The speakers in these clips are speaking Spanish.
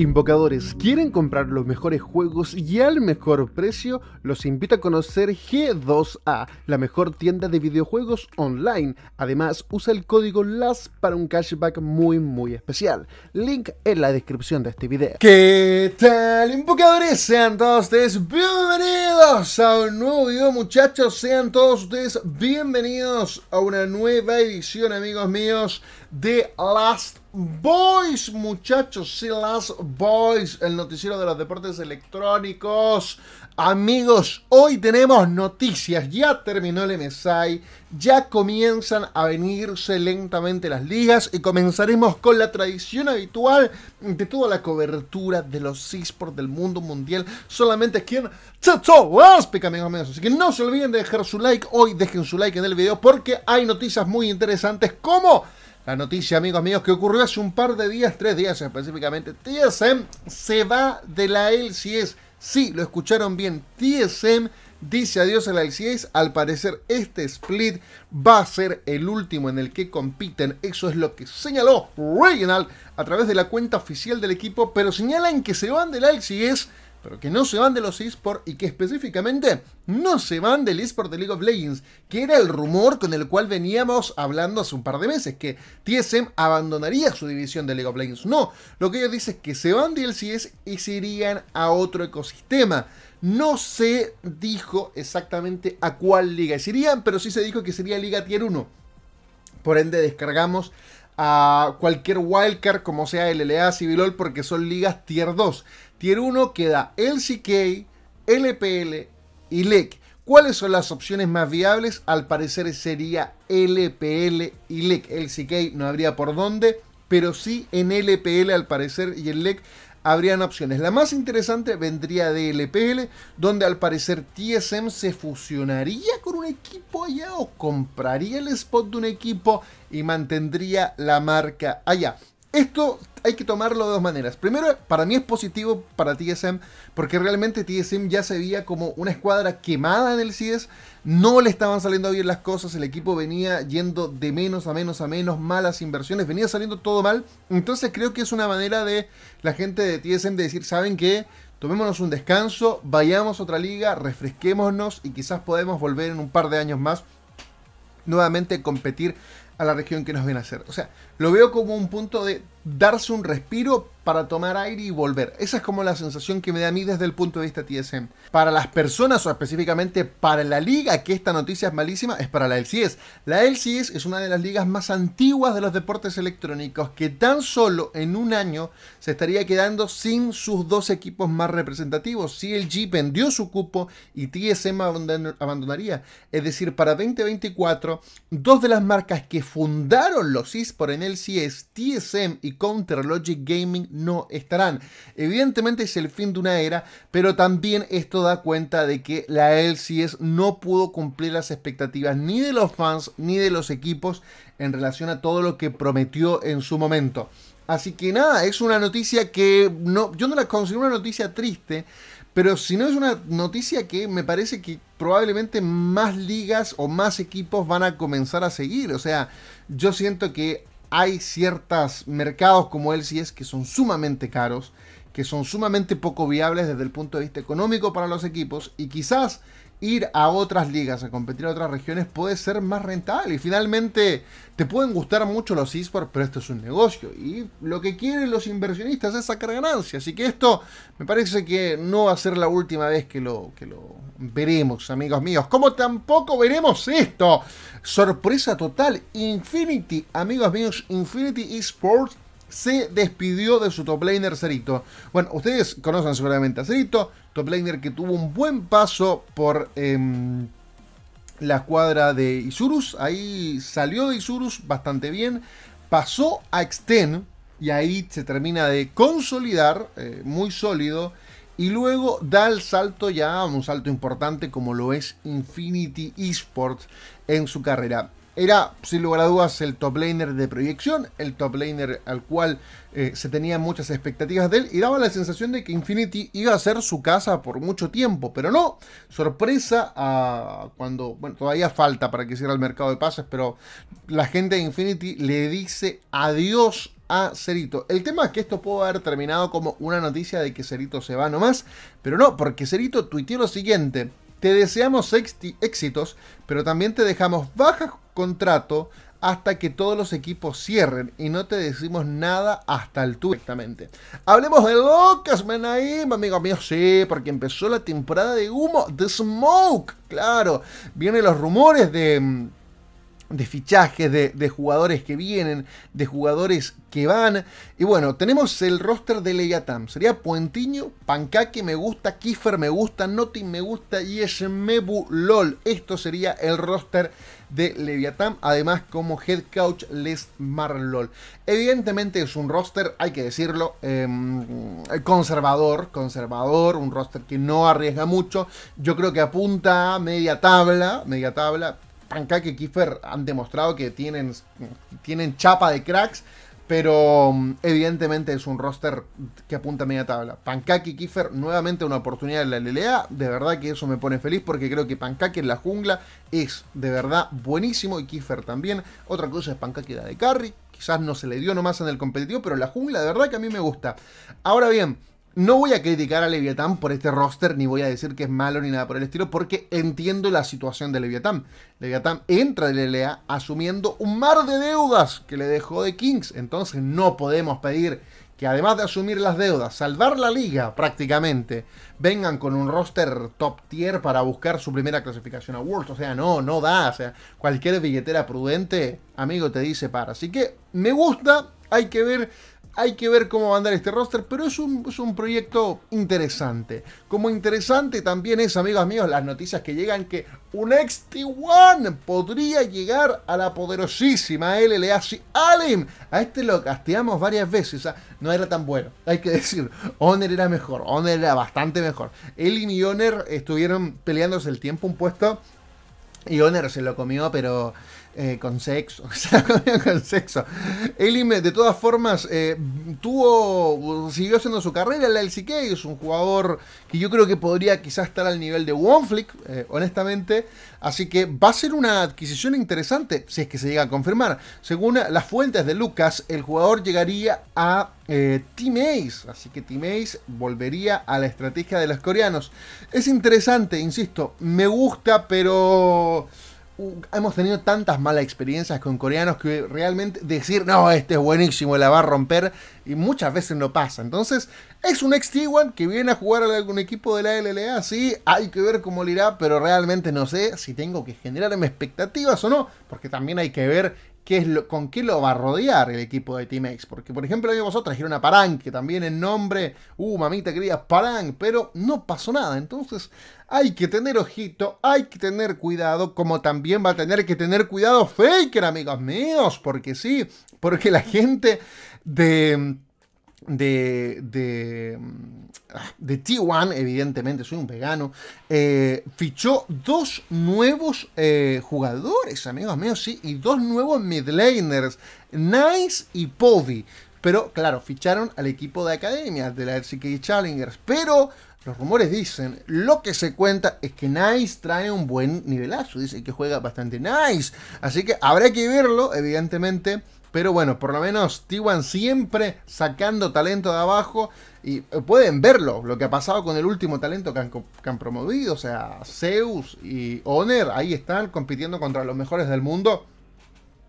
Invocadores, ¿quieren comprar los mejores juegos y al mejor precio? Los invito a conocer G2A, la mejor tienda de videojuegos online. Además, usa el código LAS para un cashback muy muy especial. Link en la descripción de este video. ¿Qué tal, Invocadores? Sean todos ustedes bienvenidos a un nuevo video, muchachos. Sean todos ustedes bienvenidos a una nueva edición, amigos míos de Last Boys, muchachos. The Last Boys, el noticiero de los deportes electrónicos. Amigos, hoy tenemos noticias. Ya terminó el MSI, ya comienzan a venirse lentamente las ligas y comenzaremos con la tradición habitual de toda la cobertura de los esports del mundo mundial. Solamente es quien. amigos Así que no se olviden de dejar su like hoy, dejen su like en el video porque hay noticias muy interesantes como la noticia, amigos míos, que ocurrió hace un par de días, tres días específicamente. TSM se va de la LCS. Sí, lo escucharon bien. TSM dice adiós a la LCS. Al parecer, este split va a ser el último en el que compiten. Eso es lo que señaló Reginald a través de la cuenta oficial del equipo. Pero señalan que se van de la LCS pero que no se van de los eSports y que específicamente no se van del eSport de League of Legends, que era el rumor con el cual veníamos hablando hace un par de meses, que TSM abandonaría su división de League of Legends. No, lo que ellos dicen es que se van de CS y se irían a otro ecosistema. No se dijo exactamente a cuál liga se irían, pero sí se dijo que sería Liga Tier 1. Por ende, descargamos a cualquier wildcard como sea LLA, Civilol, porque son ligas tier 2. Tier 1 queda LCK, LPL e y LEC. ¿Cuáles son las opciones más viables? Al parecer sería LPL y LEC. LCK no habría por dónde, pero sí en LPL al parecer y en LEC habrían opciones. La más interesante vendría de LPL, donde al parecer TSM se fusionaría con un equipo allá o compraría el spot de un equipo y mantendría la marca allá. Esto hay que tomarlo de dos maneras. Primero, para mí es positivo para TSM, porque realmente TSM ya se veía como una escuadra quemada en el CIES, no le estaban saliendo bien las cosas, el equipo venía yendo de menos a menos a menos, malas inversiones, venía saliendo todo mal. Entonces creo que es una manera de la gente de TSM de decir, ¿saben qué? Tomémonos un descanso, vayamos a otra liga, refresquémonos y quizás podemos volver en un par de años más nuevamente competir a la región que nos viene a hacer. O sea, lo veo como un punto de darse un respiro para tomar aire y volver. Esa es como la sensación que me da a mí desde el punto de vista TSM. Para las personas o específicamente para la liga, que esta noticia es malísima, es para la LCS. La LCS es una de las ligas más antiguas de los deportes electrónicos que tan solo en un año se estaría quedando sin sus dos equipos más representativos. si CLG vendió su cupo y TSM abandonaría. Es decir, para 2024, dos de las marcas que fundaron los eSports en LCS, TSM y Counter Logic Gaming no estarán. Evidentemente es el fin de una era, pero también esto da cuenta de que la LCS no pudo cumplir las expectativas ni de los fans ni de los equipos en relación a todo lo que prometió en su momento. Así que nada, es una noticia que no, yo no la considero una noticia triste, pero si no es una noticia que me parece que probablemente más ligas o más equipos van a comenzar a seguir. O sea, yo siento que hay ciertos mercados como el es que son sumamente caros, que son sumamente poco viables desde el punto de vista económico para los equipos y quizás ir a otras ligas, a competir a otras regiones, puede ser más rentable. Y finalmente, te pueden gustar mucho los esports, pero esto es un negocio. Y lo que quieren los inversionistas es sacar ganancias. Así que esto me parece que no va a ser la última vez que lo, que lo veremos, amigos míos. Como tampoco veremos esto. Sorpresa total. Infinity, amigos míos, Infinity Esports se despidió de su top laner Cerito. Bueno, ustedes conocen seguramente a Cerito, top laner que tuvo un buen paso por em, la escuadra de Isurus. Ahí salió de Isurus bastante bien, pasó a Xten. y ahí se termina de consolidar, eh, muy sólido. Y luego da el salto ya, un salto importante como lo es Infinity Esports en su carrera. Era, sin lugar a dudas, el top laner de proyección, el top laner al cual eh, se tenían muchas expectativas de él y daba la sensación de que Infinity iba a ser su casa por mucho tiempo, pero no. Sorpresa a cuando, bueno, todavía falta para que cierre el mercado de pases, pero la gente de Infinity le dice adiós a Cerito. El tema es que esto pudo haber terminado como una noticia de que Cerito se va nomás, pero no, porque Cerito tuiteó lo siguiente. Te deseamos éxitos, pero también te dejamos bajas contrato hasta que todos los equipos cierren y no te decimos nada hasta el tú Hablemos de locas, Menaim, amigo mío, sí, porque empezó la temporada de humo de Smoke, claro. Vienen los rumores de mm, de fichajes, de, jugadores que vienen, de jugadores que van. Y bueno, tenemos el roster de Leviatam Sería Puentiño, Pancake me gusta, Kiefer me gusta, Notin me gusta y LOL. Esto sería el roster de Leviatán, además como head coach Les Marlol. Evidentemente es un roster, hay que decirlo, em, conservador, conservador, un roster que no arriesga mucho. Yo creo que apunta a media tabla, media tabla, Pancake y Kiefer han demostrado que tienen, tienen chapa de cracks, pero mm, evidentemente es un roster que apunta a media tabla. Pancake y Kiefer nuevamente una oportunidad en la LLA, de verdad que eso me pone feliz porque creo que Pancake en la jungla es de verdad buenísimo y Kiefer también. Otra cosa es Pancake la de carry, quizás no se le dio nomás en el competitivo, pero la jungla de verdad que a mí me gusta. Ahora bien, no voy a criticar a Leviatán por este roster, ni voy a decir que es malo ni nada por el estilo, porque entiendo la situación de Leviatán. Leviatán entra de LLA asumiendo un mar de deudas que le dejó de Kings. Entonces no podemos pedir que además de asumir las deudas, salvar la liga prácticamente, vengan con un roster top tier para buscar su primera clasificación a Worlds. O sea, no, no da. O sea, cualquier billetera prudente, amigo, te dice para. Así que me gusta, hay que ver hay que ver cómo va a andar este roster, pero es un, proyecto interesante. Como interesante también es, amigos míos, las noticias que llegan que un xt 1 podría llegar a la poderosísima LLA Alim. A este lo casteamos varias veces. Ah, no era tan bueno, hay que decir. Honor era mejor, Honor era bastante mejor. Elim y Honor estuvieron peleándose el tiempo un puesto y Honor se lo comió, pero eh, con sexo, o con, sexo. Elime de todas formas, eh, tuvo, siguió haciendo su carrera en la LCK, es un jugador que yo creo que podría quizás estar al nivel de Wonflick, eh, honestamente, así que va a ser una adquisición interesante, si es que se llega a confirmar. Según las fuentes de Lucas, el jugador llegaría a Team Ace, así que Team Ace volvería a la estrategia de los coreanos. Es interesante, insisto, me gusta, pero hemos tenido tantas malas experiencias con coreanos que realmente decir, no, este es buenísimo, la va a romper, y muchas veces no pasa. Entonces, es un ex T1 que viene a jugar a algún equipo de la LLA, sí, hay que ver cómo le irá, pero realmente no sé si tengo que generarme expectativas o no, porque también hay que ver con qué lo va a rodear el equipo de Team X. Porque, por ejemplo, hoy vosotras era una Parang, que también en nombre, uh, mamita querida, Parang. pero no pasó nada. Entonces, hay que tener ojito, hay que tener cuidado, como también va a tener que tener cuidado Faker, amigos míos, porque sí, porque la gente de de, de, mm, de T1, evidentemente, soy un vegano, eh, fichó dos nuevos eh, jugadores, amigos míos, sí, y dos nuevos midlaners, Nice y Poby, Pero claro, ficharon al equipo de academia de la LCK Challengers, pero los rumores dicen, lo que se cuenta es que Nice trae un buen nivelazo, dice que juega bastante nice. Así que habrá que verlo, evidentemente. Pero bueno, por lo menos T1 siempre sacando talento de abajo. Y eh, pueden verlo, lo que ha pasado con el último talento que han, promovido. O sea, Zeus y Honor ahí están compitiendo contra los mejores del mundo.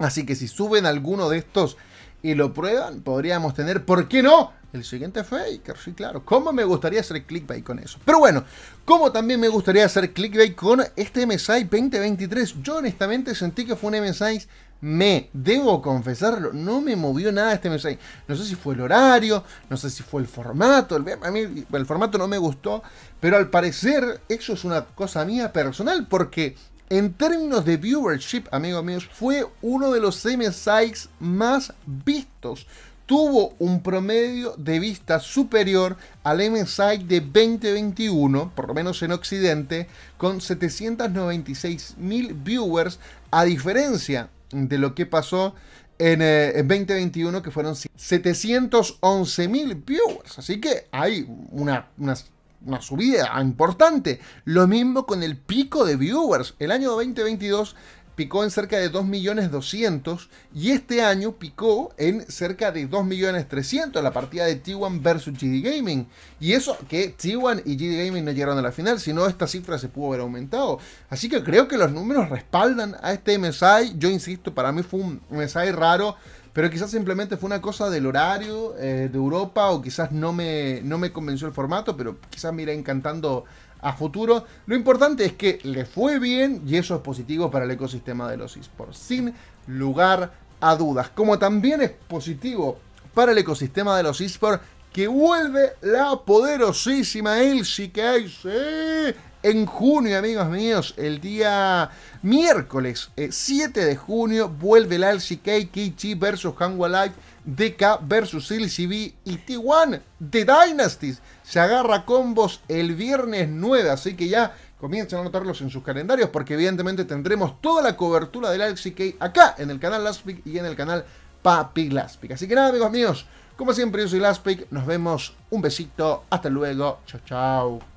Así que si suben alguno de estos y lo prueban, podríamos tener, ¿por qué no? El siguiente Faker, sí, claro. ¿Cómo me gustaría hacer clickbait con eso? Pero bueno, ¿cómo también me gustaría hacer clickbait con este MSI 2023. Yo honestamente sentí que fue un MSI me, debo confesarlo, no me movió nada este MSI. No sé si fue el horario, no sé si fue el formato. a mí el formato no me gustó, pero al parecer eso es una cosa mía personal porque en términos de viewership, amigos míos, fue uno de los sites más vistos. Tuvo un promedio de vista superior al M MSI de 2021, por lo menos en Occidente, con 796 mil viewers, a diferencia de lo que pasó en, 2021, eh, que fueron 711 mil viewers. Así que hay unas una subida importante. Lo mismo con el pico de viewers. El año 2022 picó en cerca de 2.200.000 y este año picó en cerca de 2.300.000 la partida de T1 versus GD Gaming. Y eso que T1 y GD Gaming no llegaron a la final, sino esta cifra se pudo haber aumentado. Así que creo que los números respaldan a este MSI. Yo insisto, para mí fue un MSI raro pero quizás simplemente fue una cosa del horario eh, de Europa o quizás no me, no me convenció el formato, pero quizás me irá encantando a futuro. Lo importante es que le fue bien y eso es positivo para el ecosistema de los esports, sin lugar a dudas. Como también es positivo para el ecosistema de los esports que vuelve la poderosísima que sí en junio, amigos míos, el día miércoles 7 eh, de junio, vuelve el LCK Kichi versus Hangua Life, DK versus LCB y T1 de Dynasties. Se agarra combos el viernes 9, así que ya comiencen a anotarlos en sus calendarios porque evidentemente tendremos toda la cobertura del LCK acá en el canal Laspic y en el canal Papi Laspic. Así que nada, amigos míos, como siempre yo soy Laspic, nos vemos, un besito, hasta luego, chao chao.